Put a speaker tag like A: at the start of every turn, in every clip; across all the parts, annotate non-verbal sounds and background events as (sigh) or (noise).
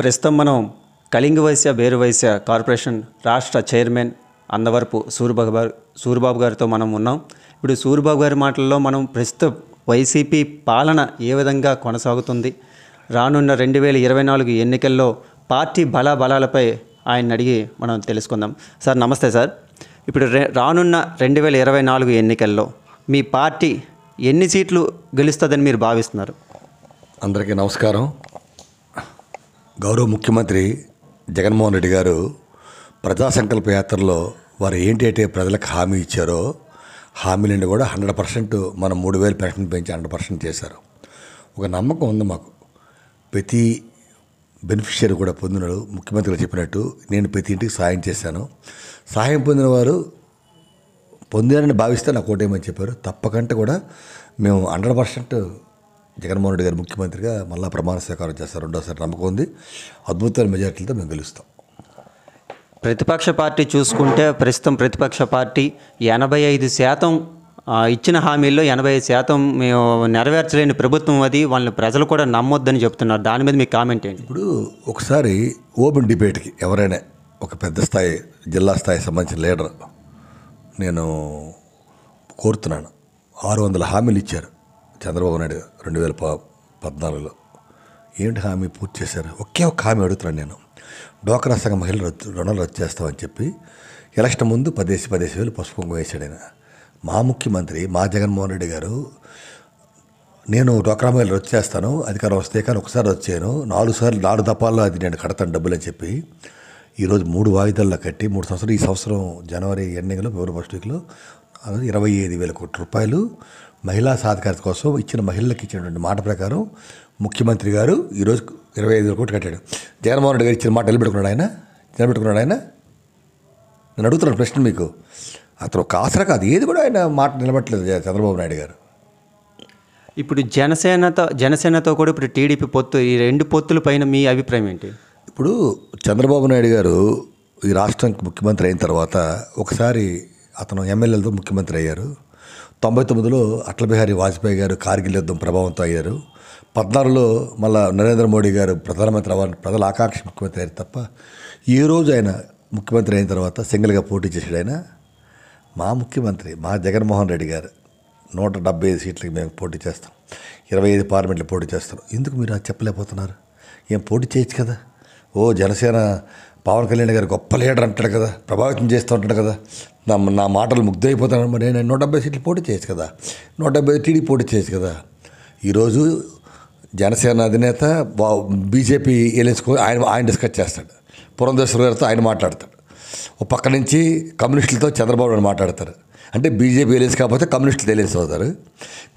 A: ప్రస్తుతం మనం కళింగ వైశ్య బేరువైశ్య కార్పొరేషన్ రాష్ట్ర చైర్మన్ అందవరపు సూర్యబాబు గారు సూర్యబాబు గారితో మనం ఉన్నాం ఇప్పుడు సూర్యబాబు గారి మాటల్లో మనం ప్రస్తుత వైసీపీ పాలన ఏ విధంగా కొనసాగుతుంది రానున్న రెండు వేల ఇరవై నాలుగు ఎన్నికల్లో పార్టీ బలాబలాలపై ఆయన అడిగి మనం తెలుసుకుందాం సార్ నమస్తే సార్ ఇప్పుడు రానున్న రెండు వేల ఇరవై నాలుగు ఎన్నికల్లో మీ పార్టీ ఎన్ని సీట్లు గెలుస్తుందని మీరు భావిస్తున్నారు అందరికీ నమస్కారం
B: గౌరవ ముఖ్యమంత్రి జగన్మోహన్ రెడ్డి గారు ప్రజా సంకల్ప యాత్రలో వారు ఏంటైతే ప్రజలకు హామీ ఇచ్చారో హామీలన్నీ కూడా హండ్రెడ్ పర్సెంట్ మనం మూడు వేలు పెన్షన్ పెంచి హండ్రెడ్ పర్సెంట్ చేశారు ఒక నమ్మకం ఉంది మాకు ప్రతి బెనిఫిషియరీ కూడా పొందినాడు ముఖ్యమంత్రి చెప్పినట్టు నేను ప్రతి ఇంటికి సాయం చేశాను సహాయం పొందిన వారు పొందారని భావిస్తే నాకు ఓటేమని చెప్పారు తప్పకంటే కూడా మేము హండ్రెడ్ పర్సెంట్ జగన్మోహన్ రెడ్డి గారు ముఖ్యమంత్రిగా మళ్ళా ప్రమాణ స్వీకారం చేస్తారు రెండోసారి నమ్మకం ఉంది అద్భుతమైన మెజార్టీలతో మేము గెలుస్తాం
A: ప్రతిపక్ష పార్టీ చూసుకుంటే ప్రస్తుతం ప్రతిపక్ష పార్టీ ఎనభై ఐదు శాతం ఇచ్చిన హామీల్లో ఎనభై ఐదు శాతం మేము నెరవేర్చలేని ప్రభుత్వం అది వాళ్ళని ప్రజలు కూడా నమ్మొద్దని చెప్తున్నారు దాని మీద మీకు కామెంట్ ఏంటి
B: ఇప్పుడు ఒకసారి ఓపెన్ డిబేట్కి ఎవరైనా ఒక పెద్ద స్థాయి జిల్లా స్థాయి సంబంధించిన లీడర్ నేను కోరుతున్నాను ఆరు వందల హామీలు ఇచ్చారు చంద్రబాబు నాయుడు రెండు వేల ప పద్నాలుగులో ఏంటి హామీ పూర్తి చేశారు ఒకే ఒక హామీ అడుగుతున్నాను నేను డోకరా సంఘ మహిళలు రుణాలు వచ్చేస్తామని చెప్పి ఎలక్షన్ ముందు పదేసి పదేసి వేలు పసుపు వేశాడు ఆయన మా ముఖ్యమంత్రి మా జగన్మోహన్ రెడ్డి గారు నేను డోకరా మహిళలు రద్దు చేస్తాను అధికారం వస్తే కానీ ఒకసారి వచ్చాను నాలుగు సార్లు నాలుగు దపాల్లో అది నేను కడతాను డబ్బులు అని చెప్పి ఈరోజు మూడు వాయిదాల్లో కట్టి మూడు సంవత్సరాలు ఈ సంవత్సరం జనవరి ఎండింగ్లో ఫిబ్రవరి ఫస్ట్ వీక్లో ఇరవై ఐదు వేల కోట్ల రూపాయలు మహిళా సాధికారత కోసం ఇచ్చిన మహిళలకు ఇచ్చినటువంటి మాట ప్రకారం ముఖ్యమంత్రి గారు ఈరోజు ఇరవై ఐదు కోట్లు కట్టాడు జగన్మోహన్ రెడ్డి గారు ఇచ్చిన మాట నిలబెట్టుకున్నాడు ఆయన నిలబెట్టుకున్నాడు ఆయన నేను అడుగుతున్నాను ప్రశ్న మీకు అతను ఒక ఆసరా కాదు ఏది కూడా ఆయన మాట నిలబట్టలేదు చంద్రబాబు నాయుడు గారు
A: ఇప్పుడు జనసేనతో జనసేనతో కూడా ఇప్పుడు టీడీపీ పొత్తు ఈ రెండు పొత్తుల పైన మీ అభిప్రాయం ఏంటి
B: ఇప్పుడు చంద్రబాబు నాయుడు గారు ఈ రాష్ట్రానికి ముఖ్యమంత్రి అయిన తర్వాత ఒకసారి అతను ఎమ్మెల్యేలతో ముఖ్యమంత్రి అయ్యారు తొంభై తొమ్మిదిలో అటల్ బిహారీ వాజ్పేయి గారు కార్గిల్ యుద్ధం ప్రభావంతో అయ్యారు పద్నాలుగులో మళ్ళా నరేంద్ర మోడీ గారు ప్రధానమంత్రి అవ్వాలని ప్రజల ఆకాంక్ష ముఖ్యమంత్రి అయ్యారు తప్ప ఈ రోజు ఆయన ముఖ్యమంత్రి అయిన తర్వాత సింగిల్గా పోటీ చేశాడు ఆయన మా ముఖ్యమంత్రి మా జగన్మోహన్ రెడ్డి గారు నూట డెబ్బై ఐదు సీట్లకి మేము పోటీ చేస్తాం ఇరవై ఐదు పార్లమెంట్లు పోటీ చేస్తాం ఎందుకు మీరు అది చెప్పలేకపోతున్నారు ఏం పోటీ చేయొచ్చు కదా ఓ జనసేన పవన్ కళ్యాణ్ గారు గొప్ప లీడర్ అంటాడు కదా ప్రభావితం చేస్తూ ఉంటాడు కదా నా నా మాటలు ముగ్ధైపోతాను మరి నేను నూట డెబ్బై సీట్లు పోటీ చేయొచ్చు కదా నూట డెబ్బై టీడీ పోటీ చేయొచ్చు కదా ఈరోజు జనసేన అధినేత బీజేపీ ఎలుచుకొని ఆయన ఆయన డిస్కస్ చేస్తాడు పురంధేశ్వర గారితో ఆయన మాట్లాడతాడు ఓ పక్క నుంచి కమ్యూనిస్టులతో చంద్రబాబు నాయుడు మాట్లాడతారు అంటే బీజేపీ తెలియదు కాకపోతే కమ్యూనిస్టులు తెలియదు అవుతారు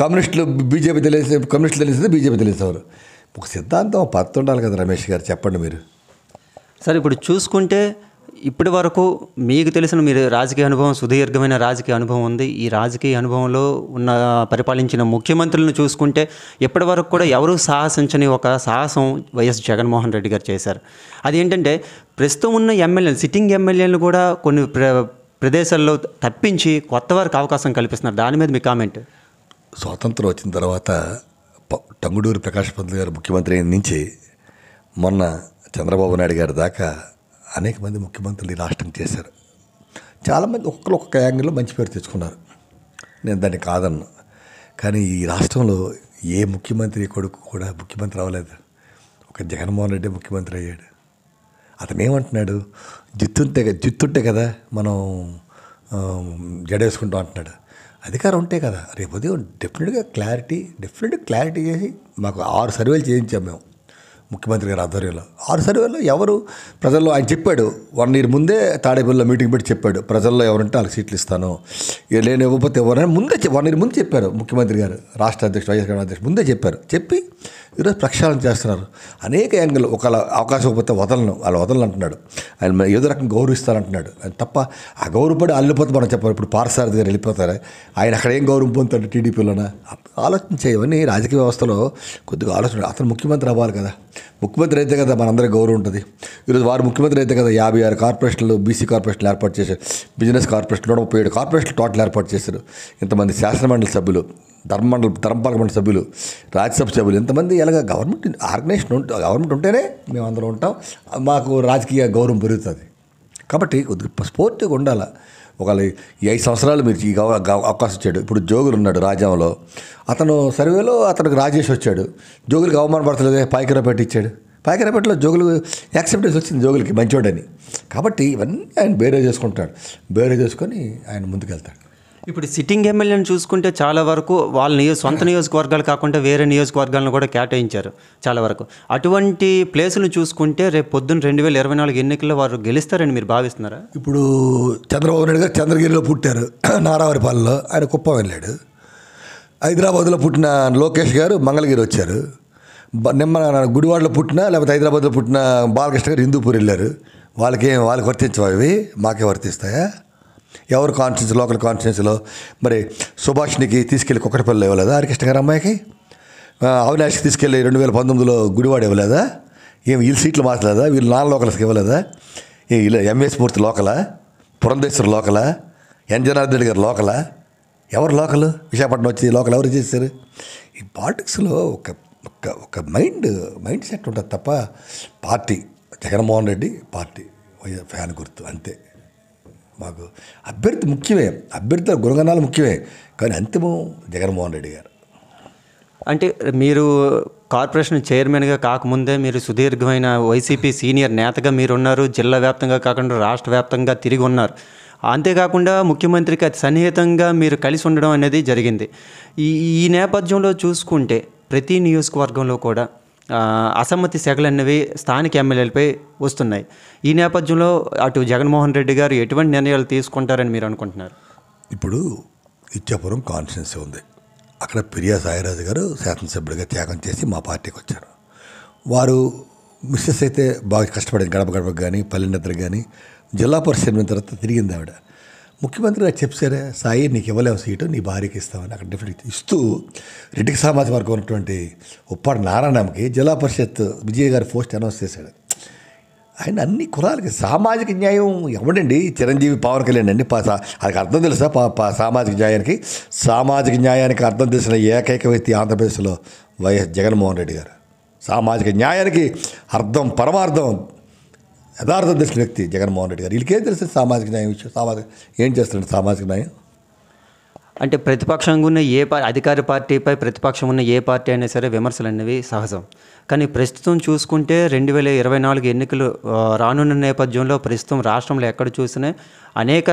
B: కమ్యూనిస్టులు బీజేపీ తెలియదు కమ్యూనిస్టులు తెలియదు బీజేపీ తెలియదు ఒక సిద్ధాంతం పత్తి ఉండాలి కదా రమేష్ గారు చెప్పండి మీరు
A: సార్ ఇప్పుడు చూసుకుంటే ఇప్పటి వరకు మీకు తెలిసిన మీరు రాజకీయ అనుభవం సుదీర్ఘమైన రాజకీయ అనుభవం ఉంది ఈ రాజకీయ అనుభవంలో ఉన్న పరిపాలించిన ముఖ్యమంత్రులను చూసుకుంటే ఇప్పటి వరకు కూడా ఎవరూ సాహసించని ఒక సాహసం వైఎస్ జగన్మోహన్ రెడ్డి గారు చేశారు అదేంటంటే ప్రస్తుతం ఉన్న ఎమ్మెల్యేలు సిట్టింగ్ ఎమ్మెల్యేలు కూడా కొన్ని ప్ర ప్రదేశాల్లో తప్పించి కొత్త వారికి అవకాశం కల్పిస్తున్నారు దాని మీద మీ కామెంట్
B: స్వాతంత్రం వచ్చిన తర్వాత టంగుడూరు ప్రకాష్ పంత్ గారు ముఖ్యమంత్రి నుంచి మొన్న చంద్రబాబు నాయుడు గారి దాకా అనేక మంది ముఖ్యమంత్రులు రాష్ట్రం చేశారు చాలామంది ఒక్కరు ఒక్క యాంగిల్లో మంచి పేరు తెచ్చుకున్నారు నేను దాన్ని కాదన్ను కానీ ఈ రాష్ట్రంలో ఏ ముఖ్యమంత్రి కొడుకు కూడా ముఖ్యమంత్రి అవ్వలేదు ఒక జగన్మోహన్ రెడ్డి ముఖ్యమంత్రి అయ్యాడు అతను ఏమంటున్నాడు జిత్తుంటే జిత్తుంటే కదా మనం జడేసుకుంటాం అంటున్నాడు అధికారం ఉంటే కదా రేపు ఉదయం డెఫినెట్గా క్లారిటీ డెఫినెట్ క్లారిటీ చేసి మాకు ఆరు సర్వేలు చేయించాం మేము ముఖ్యమంత్రి గారి ఆధ్వర్యంలో ఆరు సర్వేలో ఎవరు ప్రజల్లో ఆయన చెప్పాడు వన్ ఇయర్ ముందే తాడేపల్లిలో మీటింగ్ పెట్టి చెప్పాడు ప్రజల్లో ఎవరుంటే వాళ్ళకి సీట్లు ఇస్తాను లేని ఇవ్వకపోతే ఎవరైనా ముందే వన్ ఇయర్ ముందు చెప్పారు ముఖ్యమంత్రి గారు రాష్ట్ర అధ్యక్షుడు వైఎస్ అధ్యక్షుడు ముందే చెప్పారు చెప్పి ఈరోజు ప్రక్షాళన చేస్తున్నారు అనేక యాంగిల్ ఒకళ్ళ అవకాశం ఇవ్వకపోతే వదలను వాళ్ళు వదలను అంటున్నాడు ఆయన ఏదో రకంగా గౌరవిస్తారంటున్నాడు తప్ప ఆ గౌరవపడి అల్లిపోతే మనం చెప్పారు ఇప్పుడు పారసారథి గారు వెళ్ళిపోతారు ఆయన అక్కడ ఏం గౌరవం పొందుతాడు టీడీపీలోన ఆలోచించే ఇవన్నీ రాజకీయ వ్యవస్థలో కొద్దిగా ఆలోచన అతను ముఖ్యమంత్రి అవ్వాలి కదా ముఖ్యమంత్రి అయితే కదా మనందరి గౌరవం ఉంటుంది ఈరోజు వారు ముఖ్యమంత్రి అయితే కదా యాభై ఆరు కార్పొరేషన్లు బీసీ కార్పొరేషన్లు ఏర్పాటు చేశారు బిజినెస్ కార్పొరేషన్ నూట ముప్పై ఏడు కార్పొరేషన్లు టోటల్ ఏర్పాటు చేశారు ఇంతమంది శాసనమండలి సభ్యులు మండల ధర్మపాలక మండలి సభ్యులు రాజ్యసభ సభ్యులు ఇంతమంది ఇలాగ గవర్నమెంట్ ఆర్గనైజేషన్ ఉంటు గవర్నమెంట్ ఉంటేనే మేము అందరూ ఉంటాం మాకు రాజకీయ గౌరవం పెరుగుతుంది కాబట్టి కొద్దిగా స్పోర్ట్గా ఉండాలి ఒకవేళ ఈ ఐదు సంవత్సరాలు మీరు ఈ అవకాశం ఇచ్చాడు ఇప్పుడు జోగులు ఉన్నాడు రాజ్యంలో అతను సర్వేలో అతనికి రాజేష్ వచ్చాడు జోగులకి అవమానపడతలేదే పాయకరపేట ఇచ్చాడు పాయకరపేటలో జోగులు యాక్సెప్టెన్స్ వచ్చింది జోగులకి మంచోడని కాబట్టి ఇవన్నీ ఆయన బేరే చేసుకుంటాడు బేరే చేసుకొని ఆయన ముందుకెళ్తాడు
A: ఇప్పుడు సిట్టింగ్ ఎమ్మెల్యేని చూసుకుంటే చాలా వరకు వాళ్ళ నియోజ సొంత నియోజకవర్గాలు కాకుండా వేరే నియోజకవర్గాలను కూడా కేటాయించారు చాలా వరకు అటువంటి ప్లేసులు చూసుకుంటే రేపు పొద్దున్న రెండు వేల ఇరవై నాలుగు ఎన్నికల్లో వారు గెలుస్తారని మీరు భావిస్తున్నారా
B: ఇప్పుడు చంద్రబాబు నాయుడు గారు చంద్రగిరిలో పుట్టారు (clears throat) నారావారిపాలెంలో ఆయన కుప్పం వెళ్ళాడు హైదరాబాద్లో పుట్టిన లోకేష్ గారు మంగళగిరి వచ్చారు నిమ్మ గుడివాడలో పుట్టిన లేకపోతే హైదరాబాద్లో పుట్టిన బాలకృష్ణ గారు హిందూపూర్ వెళ్ళారు వాళ్ళకేం వాళ్ళకి వర్తించవు అవి మాకే వర్తిస్తాయా ఎవరు కాన్స్టిట్యూన్స్ లోకల్ కాన్స్టిట్యూన్సీలో మరి సుభాష్నికి తీసుకెళ్ళి కుక్కటిపల్లి ఇవ్వలేదా హరికృష్ణ గారు అమ్మాయికి అవినాష్కి తీసుకెళ్ళి రెండు వేల పంతొమ్మిదిలో గుడివాడు ఇవ్వలేదా ఏం వీళ్ళు సీట్లు మార్చలేదా వీళ్ళు నాన్ లోకల్స్కి ఇవ్వలేదా ఇలా ఎంఎస్ మూర్తి లోకలా పురంధేశ్వర్ లోకలా ఎన్ జనార్దన్ రెడ్డి గారు లోకలా ఎవరు లోకలు విశాఖపట్నం వచ్చి లోకల్ ఎవరు చేశారు ఈ పాలిటిక్స్లో ఒక ఒక ఒక మైండ్ మైండ్ సెట్ ఉంటుంది తప్ప party Jaganmohan Reddy party fan గుర్తు అంతే మాకు అభ్యర్థి ముఖ్యమే అభ్యర్థుల గుణగణాలు ముఖ్యమే కానీ అంతిమం జగన్మోహన్ రెడ్డి గారు
A: అంటే మీరు కార్పొరేషన్ చైర్మన్గా కాకముందే మీరు సుదీర్ఘమైన వైసీపీ సీనియర్ నేతగా మీరున్నారు జిల్లా వ్యాప్తంగా కాకుండా రాష్ట్ర వ్యాప్తంగా తిరిగి ఉన్నారు అంతేకాకుండా ముఖ్యమంత్రికి అతి సన్నిహితంగా మీరు కలిసి ఉండడం అనేది జరిగింది ఈ ఈ నేపథ్యంలో చూసుకుంటే ప్రతి నియోజకవర్గంలో కూడా అసమ్మతి అనేవి స్థానిక ఎమ్మెల్యేలపై వస్తున్నాయి ఈ నేపథ్యంలో అటు జగన్మోహన్ రెడ్డి గారు ఎటువంటి నిర్ణయాలు తీసుకుంటారని మీరు అనుకుంటున్నారు
B: ఇప్పుడు ఇచ్చాపురం కాన్స్టిట్యున్సీ ఉంది అక్కడ ప్రియా సాయిరాజు గారు శాసనసభ్యుడిగా త్యాగం చేసి మా పార్టీకి వచ్చారు వారు మిస్సెస్ అయితే బాగా కష్టపడింది గడప గడప కానీ పల్లెనద్ర కానీ జిల్లా పరిశీలన తర్వాత తిరిగింది ఆవిడ ముఖ్యమంత్రి గారు చెప్పారే సాయి నీకు ఇవ్వలేము సీటు నీ భార్యకి ఇస్తామని అక్కడ డిఫరెంట్ ఇస్తూ రెడ్డికి సామాజిక వర్గం ఉన్నటువంటి ఉప్పాడు నారాయణమ్మకి జిల్లా పరిషత్ విజయ్ గారి పోస్ట్ అనౌన్స్ చేశాడు ఆయన అన్ని కులాలకి సామాజిక న్యాయం ఎవడండి చిరంజీవి పవన్ కళ్యాణ్ అండి అది అర్థం తెలుసా పా పా సామాజిక న్యాయానికి సామాజిక న్యాయానికి అర్థం తెలిసిన ఏకైక వ్యక్తి ఆంధ్రప్రదేశ్లో వైఎస్ జగన్మోహన్ రెడ్డి గారు సామాజిక న్యాయానికి అర్థం పరమార్థం యథార్థ దృష్టి వ్యక్తి జగన్మోహన్ రెడ్డి గారు ఏం తెలుసు సామాజిక న్యాయం విషయం సామాజిక ఏం చేస్తున్నారు సామాజిక న్యాయం
A: అంటే ప్రతిపక్షంగా ఉన్న ఏ పా అధికార పార్టీపై ప్రతిపక్షం ఉన్న ఏ పార్టీ అయినా సరే విమర్శలు అనేవి సహజం కానీ ప్రస్తుతం చూసుకుంటే రెండు వేల ఇరవై నాలుగు ఎన్నికలు రానున్న నేపథ్యంలో ప్రస్తుతం రాష్ట్రంలో ఎక్కడ చూసినా అనేక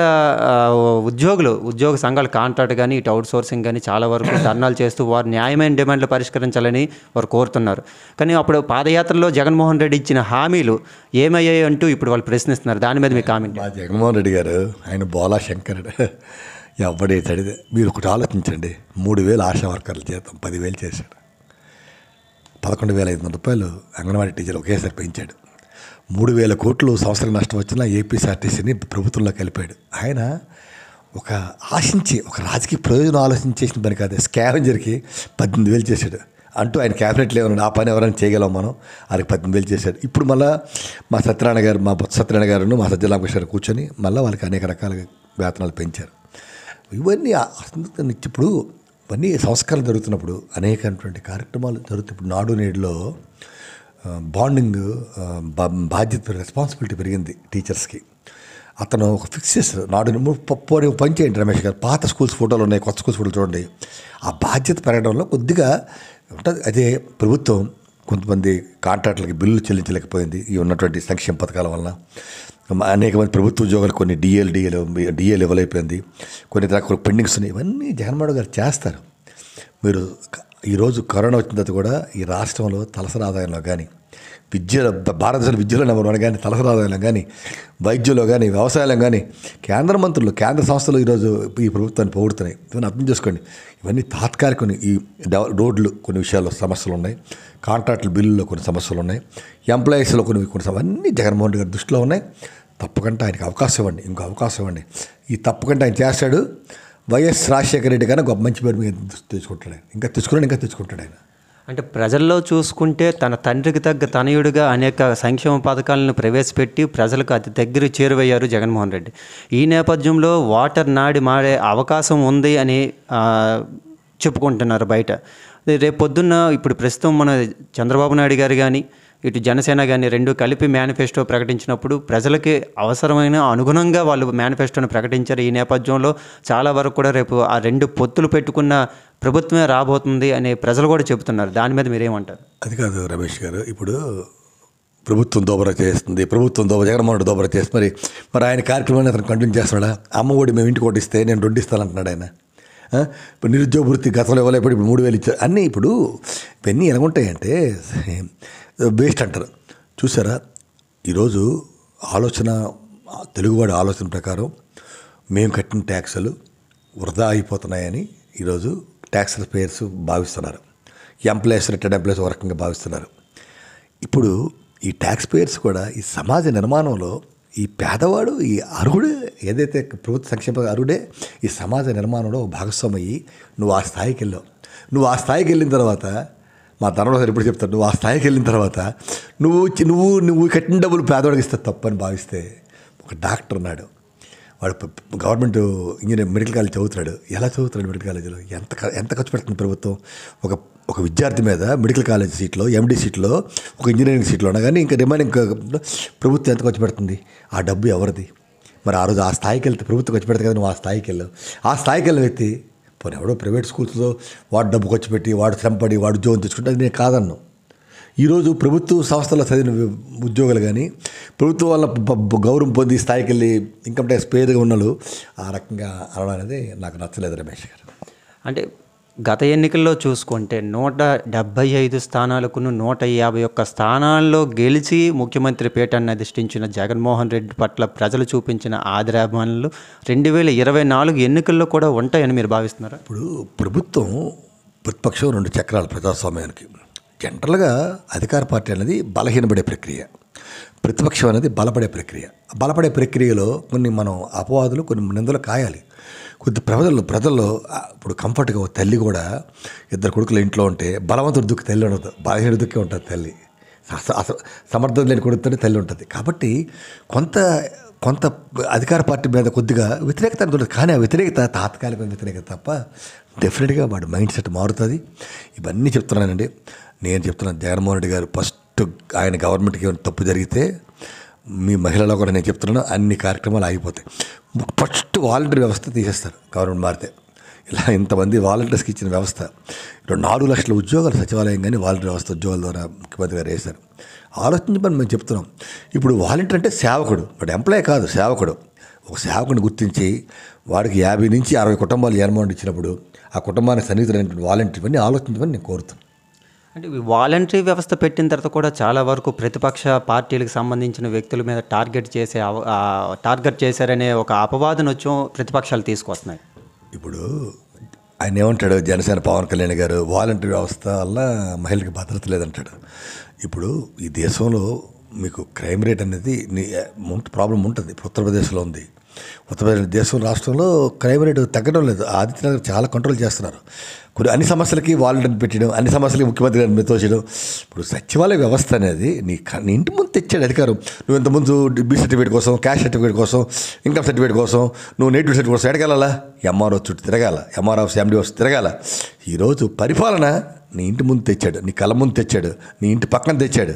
A: ఉద్యోగులు ఉద్యోగ సంఘాలు కాంట్రాక్ట్ కానీ ఇటు అవుట్ సోర్సింగ్ కానీ చాలా వరకు ధర్నాలు చేస్తూ వారు న్యాయమైన డిమాండ్లు పరిష్కరించాలని వారు కోరుతున్నారు కానీ అప్పుడు పాదయాత్రలో జగన్మోహన్ రెడ్డి ఇచ్చిన హామీలు ఏమయ్యాయి అంటూ ఇప్పుడు వాళ్ళు ప్రశ్నిస్తున్నారు దాని మీద మీ కామెంట్
B: జగన్మోహన్ రెడ్డి గారు ఆయన బోలా శంకర్ ఎవడే తడిదే మీరు ఒకటి ఆలోచించండి మూడు వేలు ఆశా వర్కర్ల జీతం పదివేలు చేశాడు పదకొండు వేల ఐదు వందల రూపాయలు అంగన్వాడీ టీచర్ ఒకేసారి పెంచాడు మూడు వేల కోట్లు సంవత్సరం నష్టం వచ్చినా ఏపీఎస్ఆర్టీసీని ప్రభుత్వంలో కలిపాడు ఆయన ఒక ఆశించి ఒక రాజకీయ ప్రయోజనం ఆలోచించేసిన పని కాదు స్కావెంజర్కి పద్దెనిమిది వేలు చేశాడు అంటూ ఆయన క్యాబినెట్ ఏమన్నా ఆ పని ఎవరైనా చేయగలం మనం ఆయనకి పద్దెనిమిది వేలు చేశాడు ఇప్పుడు మళ్ళీ మా సత్యనారాయణ గారు మా బొత్స సత్యనారాయణ గారును మా సత్యరామకృష్ణ గారు కూర్చొని మళ్ళీ వాళ్ళకి అనేక రకాల వేతనాలు పెంచారు ఇవన్నీ ఇప్పుడు ఇవన్నీ సంస్కారాలు జరుగుతున్నప్పుడు అనేకటువంటి కార్యక్రమాలు జరుగుతున్నప్పుడు నాడు నేడులో బాండింగ్ బాధ్యత రెస్పాన్సిబిలిటీ పెరిగింది టీచర్స్కి అతను ఒక ఫిక్స్ చేస్తారు నాడు పోని పని చేయండి రమేష్ గారు పాత స్కూల్స్ ఫోటోలు ఉన్నాయి కొత్త స్కూల్స్ ఫోటోలు చూడండి ఆ బాధ్యత పెరగడంలో కొద్దిగా ఉంటుంది అదే ప్రభుత్వం కొంతమంది కాంట్రాక్టులకి బిల్లు చెల్లించలేకపోయింది ఈ ఉన్నటువంటి సంక్షేమ పథకాల వలన అనేక మంది ప్రభుత్వ ఉద్యోగాలు కొన్ని డిఎల్ డిఎల్ డిఎల్ అయిపోయింది కొన్ని రకాల పెండింగ్స్ ఉన్నాయి ఇవన్నీ జగన్మోహన్ గారు చేస్తారు మీరు ఈరోజు కరోనా వచ్చిన తర్వాత కూడా ఈ రాష్ట్రంలో తలసరి ఆదాయంలో కానీ విద్యలో భారతదేశంలో విద్యలో నెంబర్ వన్ కానీ తలసరి ఆదాయంలో కానీ వైద్యంలో కానీ వ్యవసాయంలో కానీ కేంద్ర మంత్రులు కేంద్ర సంస్థలు ఈరోజు ఈ ప్రభుత్వాన్ని పోగొడుతున్నాయి ఇవన్నీ అర్థం చేసుకోండి ఇవన్నీ తాత్కాలిక ఈ రోడ్లు కొన్ని విషయాల్లో సమస్యలు ఉన్నాయి కాంట్రాక్టుల బిల్లుల్లో కొన్ని సమస్యలు ఉన్నాయి ఎంప్లాయీస్లో కొన్ని కొన్ని అవన్నీ జగన్మోహన్ రెడ్డి గారి దృష్టిలో ఉన్నాయి తప్పకుండా ఆయనకి అవకాశం ఇవ్వండి ఇంకో అవకాశం ఇవ్వండి ఈ తప్పకుండా ఆయన చేస్తాడు వైఎస్ రాజశేఖర రెడ్డి కానీ గొప్ప మంచి పేరు మీద తెచ్చుకుంటాడు ఆయన ఇంకా తెచ్చుకున్నాడు ఇంకా తెచ్చుకుంటాడు ఆయన
A: అంటే ప్రజల్లో చూసుకుంటే తన తండ్రికి తగ్గ తనయుడిగా అనేక సంక్షేమ పథకాలను ప్రవేశపెట్టి ప్రజలకు అతి దగ్గర చేరువయ్యారు జగన్మోహన్ రెడ్డి ఈ నేపథ్యంలో వాటర్ నాడి మారే అవకాశం ఉంది అని చెప్పుకుంటున్నారు బయట రేపు పొద్దున్న ఇప్పుడు ప్రస్తుతం మన చంద్రబాబు నాయుడు గారు కానీ ఇటు జనసేన కానీ రెండు కలిపి మేనిఫెస్టో ప్రకటించినప్పుడు ప్రజలకి అవసరమైన అనుగుణంగా వాళ్ళు మేనిఫెస్టోను ప్రకటించారు ఈ నేపథ్యంలో చాలా వరకు కూడా రేపు ఆ రెండు పొత్తులు పెట్టుకున్న ప్రభుత్వమే రాబోతుంది అనే ప్రజలు కూడా చెబుతున్నారు దాని మీద మీరేమంటారు
B: అది కాదు రమేష్ గారు ఇప్పుడు ప్రభుత్వం దోబర చేస్తుంది ప్రభుత్వం దోబర జగన్మోహన్ రెడ్డి దోబర చేస్తుంది మరి మరి ఆయన కార్యక్రమాన్ని అతను కంటిన్యూ చేస్తున్నాడా అమ్మ ఒడి మేము ఇంటికి ఓటిస్తే నేను రెండు ఇస్తానంటున్నాడు ఆయన ఇప్పుడు నిరుద్యోగ వృత్తి గతంలో ఇవ్వలేప్పుడు ఇప్పుడు మూడు వేలు ఇచ్చారు అన్నీ ఇప్పుడు ఇవన్నీ ఎలాగుంటాయంటే వేస్ట్ అంటారు చూసారా ఈరోజు ఆలోచన తెలుగువాడి ఆలోచన ప్రకారం మేము కట్టిన ట్యాక్సులు వృధా అయిపోతున్నాయని ఈరోజు ట్యాక్సుల పేర్స్ భావిస్తున్నారు ఎంప్లాయీస్ రిటర్న్ ఎంప్లాయీస్ ఒక రకంగా భావిస్తున్నారు ఇప్పుడు ఈ ట్యాక్స్ పేయర్స్ కూడా ఈ సమాజ నిర్మాణంలో ఈ పేదవాడు ఈ అర్హుడు ఏదైతే ప్రభుత్వ సంక్షేమ అర్హుడే ఈ సమాజ నిర్మాణంలో భాగస్వామయ్యి నువ్వు ఆ స్థాయికి వెళ్ళావు నువ్వు ఆ స్థాయికి వెళ్ళిన తర్వాత మా ధనవరం ఎప్పుడు చెప్తాను నువ్వు ఆ స్థాయికి వెళ్ళిన తర్వాత నువ్వు నువ్వు నువ్వు కట్టిన డబ్బులు పేదవాడికి ఇస్తే తప్పని భావిస్తే ఒక డాక్టర్ ఉన్నాడు వాడు గవర్నమెంట్ ఇంజనీర్ మెడికల్ కాలేజ్ చదువుతున్నాడు ఎలా చదువుతున్నాడు మెడికల్ కాలేజీలో ఎంత ఎంత ఖర్చు పెడుతుంది ప్రభుత్వం ఒక ఒక విద్యార్థి మీద మెడికల్ కాలేజ్ సీట్లో ఎండి సీట్లో ఒక ఇంజనీరింగ్ సీట్లో ఉన్నా కానీ ఇంకా రిమైనింగ్ ప్రభుత్వం ఎంత ఖర్చు పెడుతుంది ఆ డబ్బు ఎవరిది మరి ఆ రోజు ఆ స్థాయికి వెళ్తే ప్రభుత్వం ఖర్చు పెడతా కదా నువ్వు ఆ స్థాయికి వెళ్ళావు ఆ స్థాయికి వెళ్ళిన వ్యక్తి పోనీ ఎవడో ప్రైవేట్ స్కూల్స్లో వాడు డబ్బు ఖర్చు పెట్టి వాడు శ్రమపడి వాడు ఉద్యోగం తెచ్చుకుంటే అది నేను కాదన్ను ఈరోజు ప్రభుత్వ సంస్థలో చదివిన ఉద్యోగులు కానీ ప్రభుత్వం వల్ల గౌరవం పొంది స్థాయికి వెళ్ళి ఇన్కమ్ ట్యాక్స్ పేదగా ఉన్నాడు ఆ రకంగా అనడం అనేది నాకు నచ్చలేదు రమేష్ గారు అంటే
A: గత ఎన్నికల్లో చూసుకుంటే నూట డెబ్భై ఐదు స్థానాలకును నూట యాభై ఒక్క స్థానాల్లో గెలిచి ముఖ్యమంత్రి పీఠాన్ని అధిష్ఠించిన జగన్మోహన్ రెడ్డి పట్ల ప్రజలు చూపించిన ఆదరాభిమానులు రెండు వేల ఇరవై నాలుగు ఎన్నికల్లో కూడా ఉంటాయని మీరు భావిస్తున్నారు
B: ఇప్పుడు ప్రభుత్వం ప్రతిపక్షం రెండు చక్రాల ప్రజాస్వామ్యానికి జనరల్గా అధికార పార్టీ అనేది బలహీనపడే ప్రక్రియ ప్రతిపక్షం అనేది బలపడే ప్రక్రియ బలపడే ప్రక్రియలో కొన్ని మనం అపవాదులు కొన్ని నిందలు కాయాలి కొద్ది ప్రజల్లో ప్రజల్లో ఇప్పుడు కంఫర్ట్గా తల్లి కూడా ఇద్దరు కొడుకులు ఇంట్లో ఉంటే బలవంతుడు దుక్కి తల్లి ఉండదు బలహీన దుక్కి ఉంటుంది తల్లి అసలు సమర్థం లేని కొడుతుంటే తల్లి ఉంటుంది కాబట్టి కొంత కొంత అధికార పార్టీ మీద కొద్దిగా వ్యతిరేకత ఉంటుంది కానీ ఆ వ్యతిరేకత తాత్కాలికమైన వ్యతిరేకత తప్ప డెఫినెట్గా వాడు మైండ్ సెట్ మారుతుంది ఇవన్నీ చెప్తున్నానండి నేను చెప్తున్నాను జగన్మోహన్ రెడ్డి గారు ఫస్ట్ ఆయన గవర్నమెంట్కి ఏమైనా తప్పు జరిగితే మీ మహిళలో కూడా నేను చెప్తున్నాను అన్ని కార్యక్రమాలు ఆగిపోతాయి ఫస్ట్ వాలంటీర్ వ్యవస్థ తీసేస్తారు గవర్నమెంట్ మారితే ఇలా ఇంతమంది వాలంటీర్స్కి ఇచ్చిన వ్యవస్థ ఇప్పుడు నాలుగు లక్షల ఉద్యోగాలు సచివాలయం కానీ వాలంటీర్ వ్యవస్థ ఉద్యోగాల ద్వారా ముఖ్యమంత్రి గారు వేశారు మనం మేము చెప్తున్నాం ఇప్పుడు వాలంటీర్ అంటే సేవకుడు బట్ ఎంప్లాయ్ కాదు సేవకుడు ఒక సేవకుని గుర్తించి వాడికి యాభై నుంచి అరవై కుటుంబాలు జన్మౌండ్ ఇచ్చినప్పుడు ఆ కుటుంబానికి సన్నిహితులైనటువంటి వాలంటీర్ అని ఆలోచించమని నేను కోరుతున్నాను
A: అంటే వాలంటరీ వ్యవస్థ పెట్టిన తర్వాత కూడా చాలా వరకు ప్రతిపక్ష పార్టీలకు సంబంధించిన వ్యక్తుల మీద టార్గెట్ చేసే టార్గెట్ చేశారనే ఒక వచ్చో ప్రతిపక్షాలు తీసుకొస్తున్నాయి
B: ఇప్పుడు ఆయన ఏమంటాడు జనసేన పవన్ కళ్యాణ్ గారు వాలంటరీ వ్యవస్థ వల్ల మహిళలకు భద్రత లేదంటాడు ఇప్పుడు ఈ దేశంలో మీకు క్రైమ్ రేట్ అనేది ప్రాబ్లం ఉంటుంది ఉత్తరప్రదేశ్లో ఉంది ఉత్తమైన దేశం రాష్ట్రంలో క్రైమ్ రేటు తగ్గడం లేదు ఆదిత్యనగర్ చాలా కంట్రోల్ చేస్తున్నారు కొన్ని అన్ని సమస్యలకి వాళ్ళని పెట్టడం అన్ని సమస్యలకి ముఖ్యమంత్రి గారిని తోచడం ఇప్పుడు సచివాలయ వ్యవస్థ అనేది నీ నీ ఇంటి ముందు తెచ్చాడు అధికారం నువ్వు ఇంత ముందు డిబ్బీ సర్టిఫికేట్ కోసం క్యాష్ సర్టిఫికేట్ కోసం ఇన్కమ్ సర్టిఫికేట్ కోసం నువ్వు నేటివ్ సర్టిఫికేట్ కోసం ఎడగల ఎంఆర్ఓ చుట్టూ తిరగాల ఎంఆర్ఓ ఎండి తిరగాల ఈరోజు పరిపాలన నీ ఇంటి ముందు తెచ్చాడు నీ కళ్ళ ముందు తెచ్చాడు నీ ఇంటి పక్కన తెచ్చాడు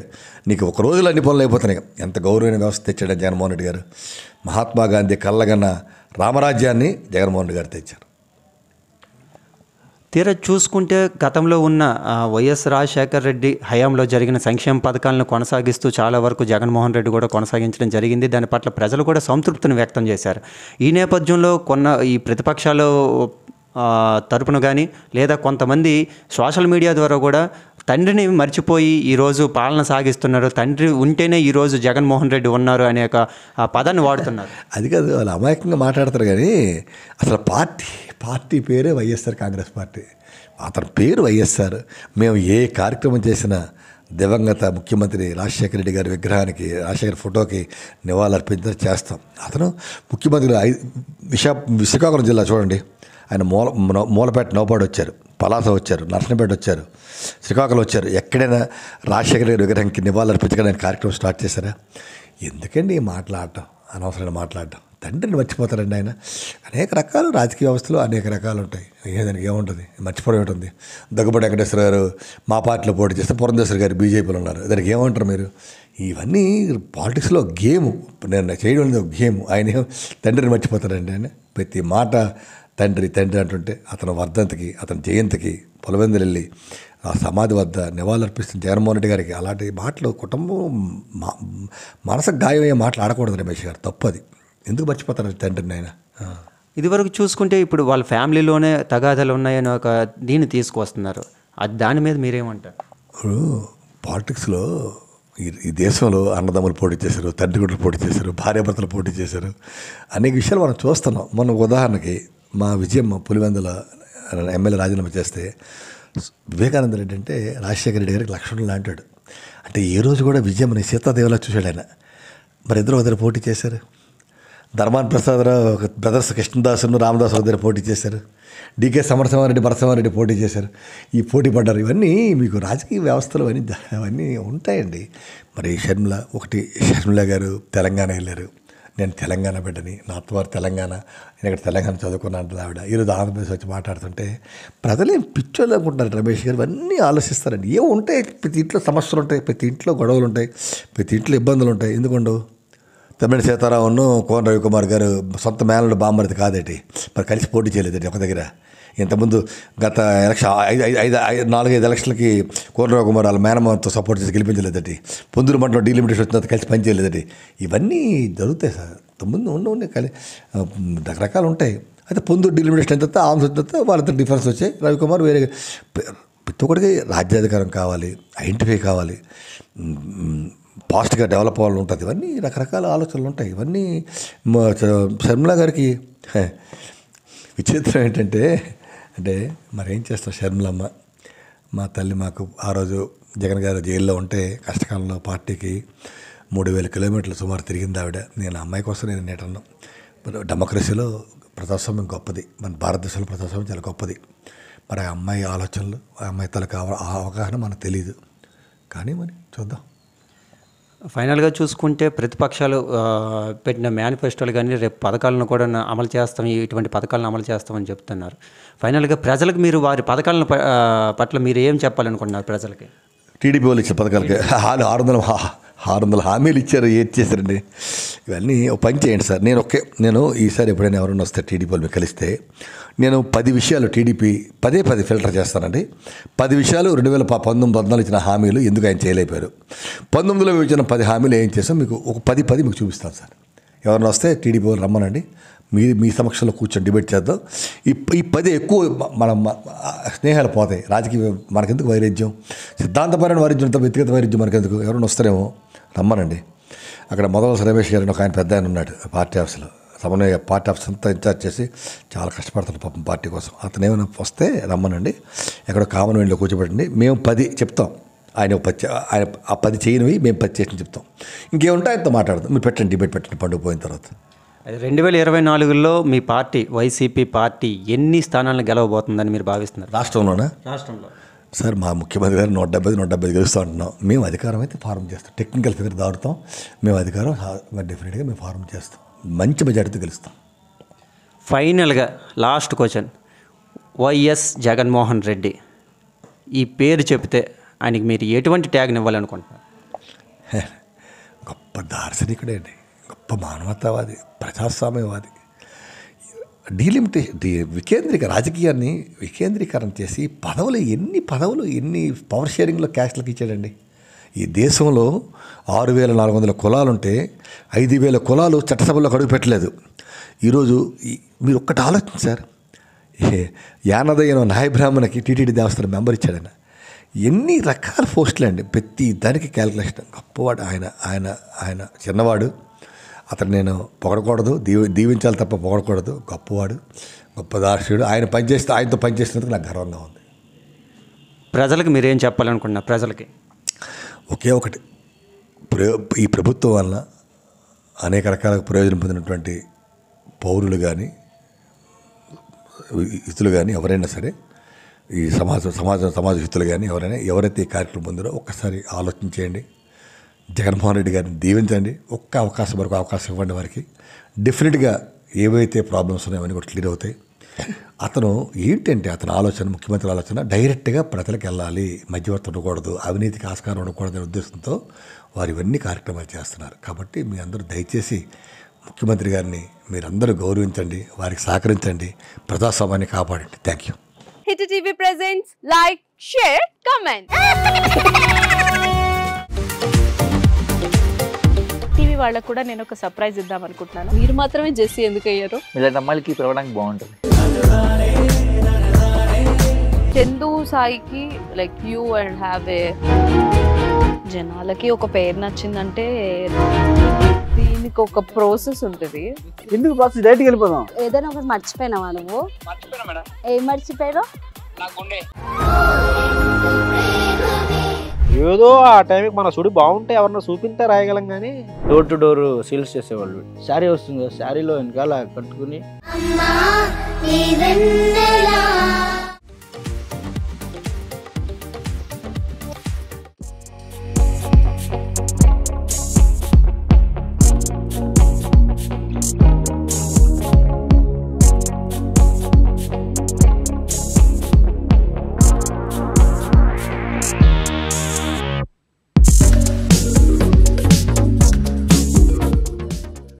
B: నీకు ఒక రోజులు అన్ని పనులు అయిపోతున్నాయి ఎంత గౌరవమైన వ్యవస్థ తెచ్చాడు జగన్మోహన్ రెడ్డి గారు మహాత్మా గాంధీ కళ్ళగన్న రామరాజ్యాన్ని జగన్మోహన్ రెడ్డి గారు తెచ్చారు
A: తీరా చూసుకుంటే గతంలో ఉన్న వైఎస్ రాజశేఖర రెడ్డి హయాంలో జరిగిన సంక్షేమ పథకాలను కొనసాగిస్తూ చాలా వరకు జగన్మోహన్ రెడ్డి కూడా కొనసాగించడం జరిగింది దాని పట్ల ప్రజలు కూడా సంతృప్తిని వ్యక్తం చేశారు ఈ నేపథ్యంలో కొన్న ఈ ప్రతిపక్షాలు తరపున కానీ లేదా కొంతమంది సోషల్ మీడియా ద్వారా కూడా తండ్రిని మర్చిపోయి ఈరోజు పాలన సాగిస్తున్నారు తండ్రి ఉంటేనే ఈరోజు జగన్మోహన్ రెడ్డి ఉన్నారు అనే ఒక పదాన్ని వాడుతున్నారు
B: అది కాదు వాళ్ళు అమాయకంగా మాట్లాడతారు కానీ అసలు పార్టీ పార్టీ పేరే వైఎస్ఆర్ కాంగ్రెస్ పార్టీ అతని పేరు వైఎస్ఆర్ మేము ఏ కార్యక్రమం చేసినా దివంగత ముఖ్యమంత్రి రాజశేఖర రెడ్డి గారి విగ్రహానికి రాజశేఖర్ ఫోటోకి నివాళులర్పించడం చేస్తాం అతను ముఖ్యమంత్రి విశాఖ విశాఖపట్నం జిల్లా చూడండి ఆయన మూల మూలపేట నోపాడు వచ్చారు పలాస వచ్చారు నర్సనపేట వచ్చారు శ్రీకాకుళం వచ్చారు ఎక్కడైనా రాజశేఖర గారి నివాళులర్పించగా నేను కార్యక్రమం స్టార్ట్ చేశారా ఎందుకండి ఈ మాట్లాడటం అనవసరమైన మాట్లాడటం తండ్రిని మర్చిపోతారండి ఆయన అనేక రకాలు రాజకీయ వ్యవస్థలో అనేక రకాలు ఉంటాయి ఏదైనా ఏముంటుంది మర్చిపోవడం ఉంటుంది దగ్గుబడి వెంకటేశ్వర గారు మా పార్టీలో పోటీ చేస్తే పురంధేశ్వర గారు బీజేపీలో ఉన్నారు దానికి ఏమంటారు మీరు ఇవన్నీ పాలిటిక్స్లో గేము నేను చేయడం గేమ్ ఆయన తండ్రిని మర్చిపోతారండి ఆయన ప్రతి మాట తండ్రి తండ్రి అంటుంటే అతను వర్ధంతికి అతని జయంతికి పొలవెందులెళ్ళి ఆ సమాధి వద్ద నివాళులర్పిస్తున్న జగన్మోహన్ రెడ్డి గారికి అలాంటి మాటలు కుటుంబం మనసుకు గాయమయ్యే మాటలు ఆడకూడదు రమేష్ గారు తప్పది ఎందుకు మర్చిపోతారు తండ్రిని ఆయన
A: ఇదివరకు చూసుకుంటే ఇప్పుడు వాళ్ళ ఫ్యామిలీలోనే తగాదాలు ఉన్నాయని ఒక దీన్ని తీసుకువస్తున్నారు అది దాని మీద మీరేమంటారు
B: ఇప్పుడు పాలిటిక్స్లో ఈ దేశంలో అన్నదమ్ములు పోటీ చేశారు తండ్రి గుడ్లు పోటీ చేశారు భార్యాభర్తలు పోటీ చేశారు అనేక విషయాలు మనం చూస్తున్నాం మనం ఉదాహరణకి మా విజయమ్మ పులివెందుల ఎమ్మెల్యే రాజీనామా చేస్తే వివేకానంద రెడ్డి అంటే రాజశేఖర రెడ్డి గారికి లక్ష్మణులు లాంటాడు అంటే ఏ రోజు కూడా విజయమ్మని సీతాదేవిలా చూశాడు ఆయన మరి ఇద్దరు ఒకరు పోటీ చేశారు ధర్మాన్ ప్రసాదరావు బ్రదర్స్ కృష్ణదాసును రామదాస్ దగ్గర పోటీ చేశారు డికే సమరసింహారెడ్డి భరసింహారెడ్డి పోటీ చేశారు ఈ పోటీ పడ్డారు ఇవన్నీ మీకు రాజకీయ వ్యవస్థలు అవన్నీ అవన్నీ ఉంటాయండి మరి షర్మిల ఒకటి షర్మిల గారు తెలంగాణ వెళ్ళారు నేను తెలంగాణ బిడ్డని నా అత్తవారు తెలంగాణ నేను ఇక్కడ తెలంగాణ చదువుకున్నాను ఆవిడ ఈరోజు ఆంధ్రప్రదేశ్ వచ్చి మాట్లాడుతుంటే ప్రజలేం పిచ్చోళ్ళు అనుకుంటున్నారు రమేష్ గారు ఇవన్నీ ఆలోచిస్తారండి ఏం ఉంటే ప్రతి ఇంట్లో సమస్యలు ఉంటాయి ప్రతి ఇంట్లో గొడవలు ఉంటాయి ప్రతి ఇంట్లో ఇబ్బందులు ఉంటాయి ఎందుకుండు తమిళ సీతారావును కోన రవికుమార్ గారు సొంత మేనలు బామ్మరిది కాదేటి మరి కలిసి పోటీ చేయలేదండి ఒక దగ్గర ఇంతకుముందు గత ఎలక్షన్ ఐదు ఐదు ఐదు నాలుగైదు ఎలక్షన్లకి కోనరావు కుమార్ వాళ్ళ మేనమార్తో సపోర్ట్ చేసి గెలిపించలేదండి పొందూరు మండలం డీలిమిటేషన్ వచ్చిన కలిసి పనిచేయలేదండి ఇవన్నీ జరుగుతాయి సార్ ఇంతకుముందు ఉన్న ఉన్నాయి రకరకాలు ఉంటాయి అయితే పొందూరు డీలిమిటేషన్ అయిన ఆమ్స్ వచ్చిన తర్వాత వాళ్ళిద్దరు డిఫరెన్స్ వచ్చాయి రవికుమార్ వేరే ప్రతి రాజ్యాధికారం కావాలి ఐడెంటిఫై కావాలి ఫాస్ట్గా డెవలప్ అవ్వాలి ఉంటుంది ఇవన్నీ రకరకాల ఆలోచనలు ఉంటాయి ఇవన్నీ శర్మిళ గారికి విచిత్రం ఏంటంటే అంటే మరేం చేస్తాం షర్మిలమ్మ మా తల్లి మాకు ఆ రోజు జగన్ గారు జైల్లో ఉంటే కష్టకాలంలో పార్టీకి మూడు వేల కిలోమీటర్లు సుమారు తిరిగింది ఆవిడ నేను అమ్మాయి కోసం నేను నేటన్నాను డెమోక్రసీలో ప్రజాస్వామ్యం గొప్పది మన భారతదేశంలో ప్రజాస్వామ్యం చాలా గొప్పది మరి ఆ అమ్మాయి ఆలోచనలు ఆ అమ్మాయి తలకు అవగాహన మనకు తెలియదు కానీ మరి చూద్దాం
A: ఫైనల్గా చూసుకుంటే ప్రతిపక్షాలు పెట్టిన మేనిఫెస్టోలు కానీ రేపు పథకాలను కూడా అమలు చేస్తాం ఇటువంటి పథకాలను అమలు చేస్తామని చెప్తున్నారు ఫైనల్గా ప్రజలకు మీరు వారి పథకాలను పట్ల మీరు ఏం చెప్పాలనుకుంటున్నారు ప్రజలకి
B: టీడీపీ వాళ్ళు ఇచ్చిన పథకాలకి (laughs) ఆరు వందల ఆరు వందల హామీలు ఇచ్చారు ఏది చేశారండి ఇవన్నీ పని చేయండి సార్ నేను ఒకే నేను ఈసారి ఎప్పుడైనా ఎవరైనా వస్తే టీడీపీలో మీకు కలిస్తే నేను పది విషయాలు టీడీపీ పదే పది ఫిల్టర్ చేస్తానండి పది విషయాలు రెండు వేల పంతొమ్మిది పద్నాలుగు ఇచ్చిన హామీలు ఎందుకు ఆయన చేయలేకపోయారు పంతొమ్మిదిలో ఇచ్చిన పది హామీలు ఏం చేసాం మీకు ఒక పది పది మీకు చూపిస్తాను సార్ ఎవరైనా వస్తే టీడీపీ వాళ్ళు రమ్మనండి మీ మీ సమక్షంలో కూర్చొని డిబేట్ చేద్దాం ఈ ఈ పదే ఎక్కువ మన స్నేహాలు పోతాయి రాజకీయ మనకెందుకు వైరుధ్యం సిద్ధాంతపరమైన వైరుధ్యం వ్యక్తిగత వైరుధ్యం మనకెందుకు ఎవరైనా వస్తారేమో నమ్మనండి అక్కడ మొదల సురేష్ గారిని ఒక ఆయన పెద్ద ఆయన ఉన్నాడు పార్టీ ఆఫీస్లో సమన్వయ పార్టీ ఆఫీస్ అంతా ఇన్ఛార్జ్ చేసి చాలా కష్టపడతాను పాపం పార్టీ కోసం అతను ఏమైనా వస్తే రమ్మనండి ఎక్కడో కామన్ వెళ్ళి కూర్చోబెట్టండి మేము పది చెప్తాం ఆయన పచ్చి ఆయన ఆ పది చేయనివి మేము పది చేసిన చెప్తాం ఇంకేముంటే ఆయనతో మాట్లాడదాం మీరు పెట్టండి డిబేట్ పెట్టండి పండుగ పోయిన తర్వాత
A: రెండు వేల ఇరవై నాలుగులో మీ పార్టీ వైసీపీ పార్టీ ఎన్ని స్థానాలను గెలవబోతుందని మీరు భావిస్తున్నారు రాష్ట్రంలోనా
B: రాష్ట్రంలో సార్ మా ముఖ్యమంత్రి గారు నూట డెబ్బై నూట డెబ్బై గెలుస్తూ అంటున్నాం మేము అధికారం అయితే ఫారం చేస్తాం టెక్నికల్ ఫిగర్ దాడుతాం మేము అధికారం డెఫినెట్గా మేము ఫారం చేస్తాం మంచి మెజార్టీతో గెలుస్తాం
A: ఫైనల్గా last question YS Jaganmohan Reddy ఈ పేరు చెప్తే ఆయనకి మీరు ఎటువంటి ట్యాగ్ని ఇవ్వాలనుకుంటున్నారు
B: గొప్ప దార్శనికుడే అండి గొప్ప మానవతావాది ప్రజాస్వామ్యవాది డీలిమిటే వికేంద్రీక రాజకీయాన్ని వికేంద్రీకరణ చేసి పదవులు ఎన్ని పదవులు ఎన్ని పవర్ షేరింగ్లో క్యాష్లకు ఇచ్చాడండి ఈ దేశంలో ఆరు వేల నాలుగు వందల కులాలుంటే ఐదు వేల కులాలు చట్టసభలో అడుగు పెట్టలేదు ఈరోజు మీరు ఒక్కటి ఆలోచించారు సార్ యానదయ్యను నాయబ్రాహ్మణకి టీటీడీ దేవస్థానం మెంబర్ ఇచ్చాడు ఎన్ని రకాల పోస్టులు అండి ప్రతి దానికి క్యాల్కులేషన్ గొప్పవాడు ఆయన ఆయన ఆయన చిన్నవాడు అతను నేను పొగడకూడదు దీవి దీవించాలి తప్ప పొగడకూడదు గొప్పవాడు గొప్ప దార్శుడు ఆయన పనిచేస్తే ఆయనతో పనిచేసినందుకు నాకు గర్వంగా ఉంది
A: ప్రజలకు మీరేం చెప్పాలనుకున్నా ప్రజలకి
B: ఒకే ఒకటి ఈ ప్రభుత్వం వల్ల అనేక రకాల ప్రయోజనం పొందినటువంటి పౌరులు కానీ హితులు కానీ ఎవరైనా సరే ఈ సమాజం సమాజం సమాజ హితులు కానీ ఎవరైనా ఎవరైతే ఈ కార్యక్రమం పొందారో ఒక్కసారి ఆలోచించేయండి జగన్మోహన్ రెడ్డి గారిని దీవించండి ఒక్క అవకాశం వరకు అవకాశం ఇవ్వండి వారికి డెఫినెట్గా ఏవైతే ప్రాబ్లమ్స్ ఉన్నాయో అవన్నీ కూడా క్లియర్ అవుతాయి అతను ఏంటంటే అతని ఆలోచన ముఖ్యమంత్రి ఆలోచన డైరెక్ట్గా ప్రజలకు వెళ్ళాలి మధ్యవర్తి ఉండకూడదు అవినీతికి ఆస్కారం అనే ఉద్దేశంతో వారు ఇవన్నీ కార్యక్రమాలు చేస్తున్నారు కాబట్టి మీ అందరూ దయచేసి ముఖ్యమంత్రి గారిని మీరందరూ గౌరవించండి వారికి సహకరించండి ప్రజాస్వామ్యాన్ని కాపాడండి thank you
A: hit TV presents like share comment జెస్సీ వాళ్ళకు కూడా నేను ఒక సర్ప్రైజ్ ఇద్దాం అనుకుంటున్నాను మీరు మాత్రమే జెస్సీ ఎందుకు అయ్యారు
B: ఇలాంటి అమ్మాయిలకి పిలవడానికి బాగుంటుంది
A: చందు సాయికి like you and have a జనాలకి ఒక పేరు నచ్చిందంటే దీనికి ఒక ప్రాసెస్ ఉంటుంది ఎందుకు ప్రాసెస్ డైరెక్ట్ వెళ్ళిపోదాం ఏదైనా ఒకటి మర్చిపోయినావా నువ్వు ఏం మర్చిపోయావు ఏదో ఆ టైంకి మన సుడి బాగుంటే ఎవరన్నా చూపిస్తే రాయగలం కానీ డోర్ టు డోర్ సేల్స్ చేసేవాళ్ళు శారీ వస్తుంది శారీలో వెనకాల కట్టుకుని